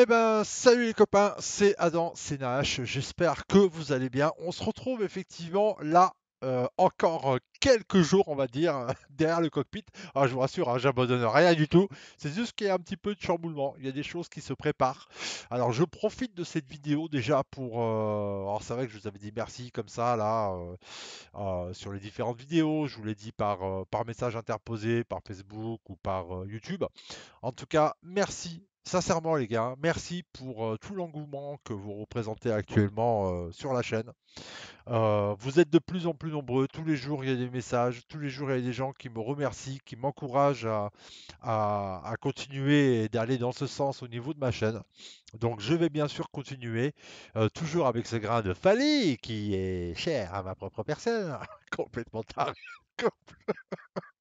Eh ben, salut les copains, c'est Adam, c'est J'espère que vous allez bien. On se retrouve effectivement là euh, encore quelques jours, on va dire, derrière le cockpit. Ah, je vous rassure, hein, j'abandonne rien du tout. C'est juste qu'il y a un petit peu de chamboulement. Il y a des choses qui se préparent. Alors, je profite de cette vidéo déjà pour. Euh, alors, c'est vrai que je vous avais dit merci comme ça, là, euh, sur les différentes vidéos. Je vous l'ai dit par, par message interposé, par Facebook ou par YouTube. En tout cas, merci Sincèrement, les gars, merci pour euh, tout l'engouement que vous représentez actuellement euh, sur la chaîne. Euh, vous êtes de plus en plus nombreux. Tous les jours, il y a des messages. Tous les jours, il y a des gens qui me remercient, qui m'encouragent à, continuer et d'aller dans ce sens au niveau de ma chaîne. Donc, je vais bien sûr continuer, toujours avec ce grain de folie qui est cher à ma propre personne. Complètement taré.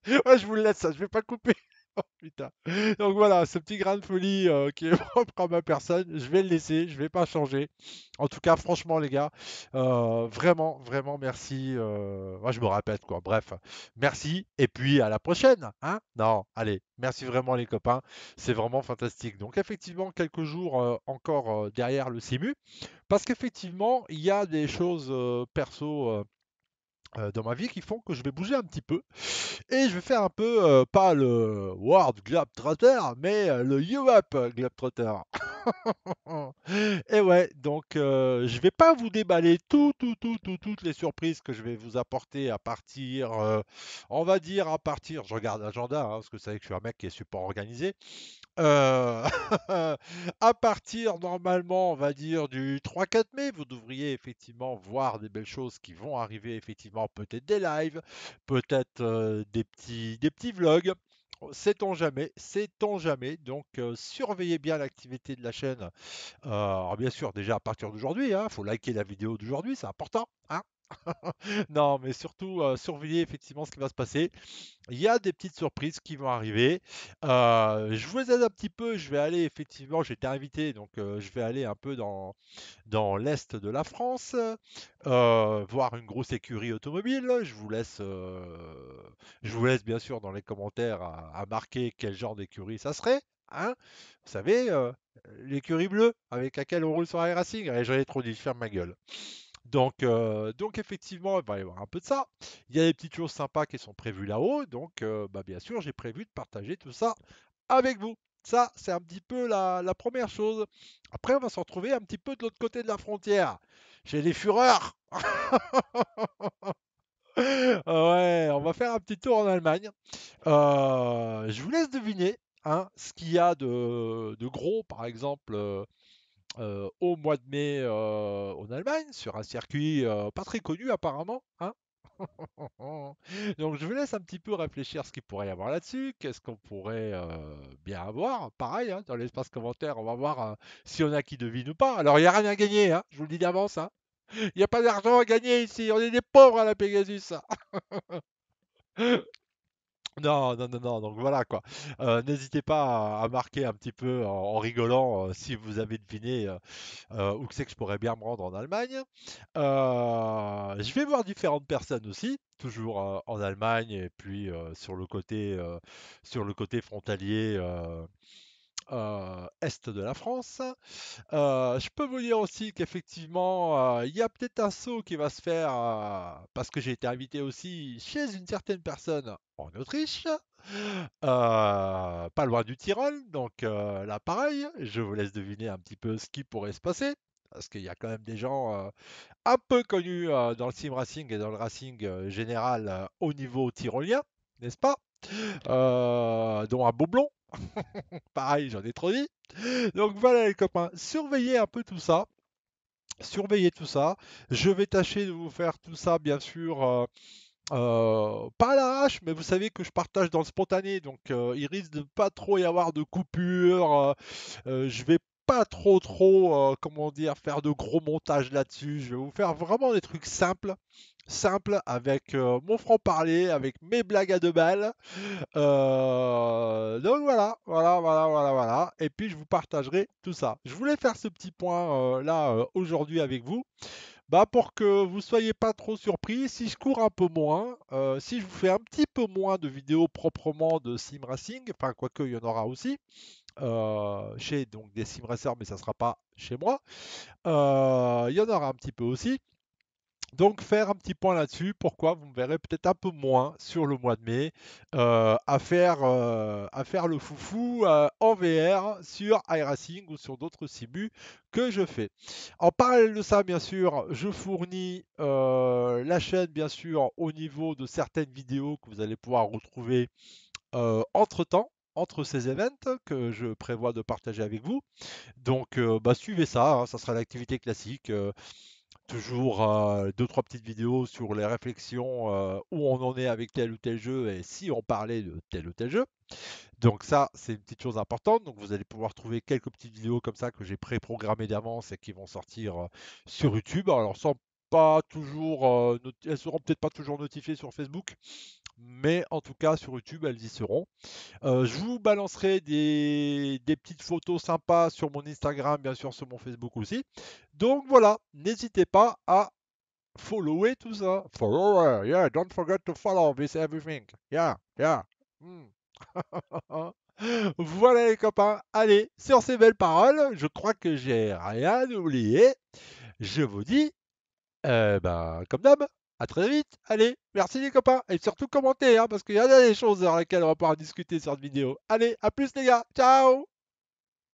je vous laisse, ça, je vais pas couper. Oh, putain. Donc voilà, ce petit grain de folie euh, qui est propre à ma personne, je vais le laisser, je vais pas changer. En tout cas, franchement, les gars, euh, vraiment, vraiment merci. Euh, moi, je me répète quoi. Bref, merci et puis à la prochaine. Hein non, allez, merci vraiment les copains, c'est vraiment fantastique. Donc effectivement, quelques jours encore derrière le CIMU, parce qu'effectivement, il y a des choses perso euh, dans ma vie qui font que je vais bouger un petit peu et je vais faire un peu euh, pas le World Trotter mais euh, le Europe Trotter et ouais donc je vais pas vous déballer tout tout tout tout toutes les surprises que je vais vous apporter à partir on va dire à partir je regarde l'agenda hein, parce que vous savez que je suis un mec qui est super organisé à partir normalement on va dire du 3-4 mai vous devriez effectivement voir des belles choses qui vont arriver effectivement peut-être des lives, peut-être des, petits, des petits vlogs. Oh, sait-on jamais, sait-on jamais. Donc surveillez bien l'activité de la chaîne. alors bien sûr, déjà à partir d'aujourd'hui, il hein, faut liker la vidéo d'aujourd'hui, c'est important. Hein. non, mais surtout surveiller effectivement ce qui va se passer. Il y a des petites surprises qui vont arriver. je vous aide un petit peu. Je vais aller effectivement, j'ai été invité, donc je vais aller un peu dans, l'est de la France, voir une grosse écurie automobile. Je vous laisse, je vous laisse bien sûr dans les commentaires à, marquer quel genre d'écurie ça serait. Hein. vous savez, l'écurie bleue avec laquelle on roule sur iRacing. Allez, ai trop dit, je ferme ma gueule. Donc, euh, donc effectivement, il va y avoir un peu de ça. Il y a des petites choses sympas qui sont prévues là-haut. Donc, euh, bah, bien sûr, j'ai prévu de partager tout ça avec vous. Ça, c'est un petit peu la, première chose. Après, on va se retrouver un petit peu de l'autre côté de la frontière. J'ai les fureurs. ouais, on va faire un petit tour en Allemagne. Euh, je vous laisse deviner hein, ce qu'il y a de, de, gros, par exemple, euh, au mois de mai euh, en Allemagne, sur un circuit euh, pas très connu apparemment. Hein. Donc je vous laisse un petit peu réfléchir à ce qu'il pourrait y avoir là-dessus, qu'est-ce qu'on pourrait bien avoir. Pareil, hein, dans l'espace commentaire, on va voir si on a qui devine ou pas. Alors il n'y a rien à gagner, hein, je vous le dis d'avance. Il n'y a pas d'argent à gagner ici, on est des pauvres à la Pegasus. Non, non, non, non, donc voilà quoi. Euh, n'hésitez pas à, marquer un petit peu en, rigolant euh, si vous avez deviné euh, où que c'est que je pourrais bien me rendre en Allemagne. je vais voir différentes personnes aussi, toujours en Allemagne et puis sur le côté, sur le côté frontalier euh, est de la France. Euh, je peux vous dire aussi qu'effectivement, euh, il y a peut-être un saut qui va se faire parce que j'ai été invité aussi chez une certaine personne en Autriche, pas loin du Tyrol. Donc là, pareil, je vous laisse deviner un petit peu ce qui pourrait se passer parce qu'il y a quand même des gens un peu connus dans le sim racing et dans le racing général au niveau tyrolien, n'est-ce pas Dont un beau blond Pareil, j'en ai trop dit. Donc voilà les copains, surveillez un peu tout ça. Surveillez tout ça. Je vais tâcher de vous faire tout ça, bien sûr. Euh, euh, pas à l'arrache, mais vous savez que je partage dans le spontané, donc euh, il risque de pas trop y avoir de coupures. je vais pas trop trop euh, comment dire faire de gros montages là-dessus. Je vais vous faire vraiment des trucs simples, simples avec euh, mon franc parler, avec mes blagues à deux balles. Euh, donc voilà, voilà, voilà, voilà, voilà. Et puis je vous partagerai tout ça. Je voulais faire ce petit point là aujourd'hui avec vous. Bah pour que vous soyez pas trop surpris, si je cours un peu moins, si je vous fais un petit peu moins de vidéos proprement de sim racing, enfin quoique il y en aura aussi, euh, chez donc, des sim mais ça ne sera pas chez moi. Euh, il y en aura un petit peu aussi. Donc faire un petit point là-dessus, pourquoi vous me verrez peut-être un peu moins sur le mois de mai euh, à, faire, à faire le foufou en VR sur iRacing ou sur d'autres simus que je fais. En parallèle de ça, bien sûr, je fournis la chaîne, bien sûr, au niveau de certaines vidéos que vous allez pouvoir retrouver entre-temps entre ces événements que je prévois de partager avec vous. Donc euh, bah, suivez ça, hein, ça sera l'activité classique. Euh, toujours euh, deux trois petites vidéos sur les réflexions où on en est avec tel ou tel jeu et si on parlait de tel ou tel jeu. Donc ça c'est une petite chose importante. Donc vous allez pouvoir trouver quelques petites vidéos comme ça que j'ai préprogrammées d'avance et qui vont sortir sur YouTube. Alors sans pas toujours, euh, elles seront peut-être pas toujours notifiées sur Facebook, mais en tout cas sur YouTube, elles y seront. Euh, je vous balancerai des, petites photos sympas sur mon Instagram, bien sûr sur mon Facebook aussi. Donc voilà, n'hésitez pas à follower tout ça. Follower, yeah, don't forget to follow this everything. Yeah, yeah. Hmm. voilà les copains, allez, sur ces belles paroles, je crois que j'ai rien oublié. Je vous dis euh, bah, comme d'hab, à très vite. Allez, merci les copains. Et surtout commentez, hein, parce qu'il y a des choses dans lesquelles on va pouvoir discuter sur cette vidéo. Allez, à plus les gars. Ciao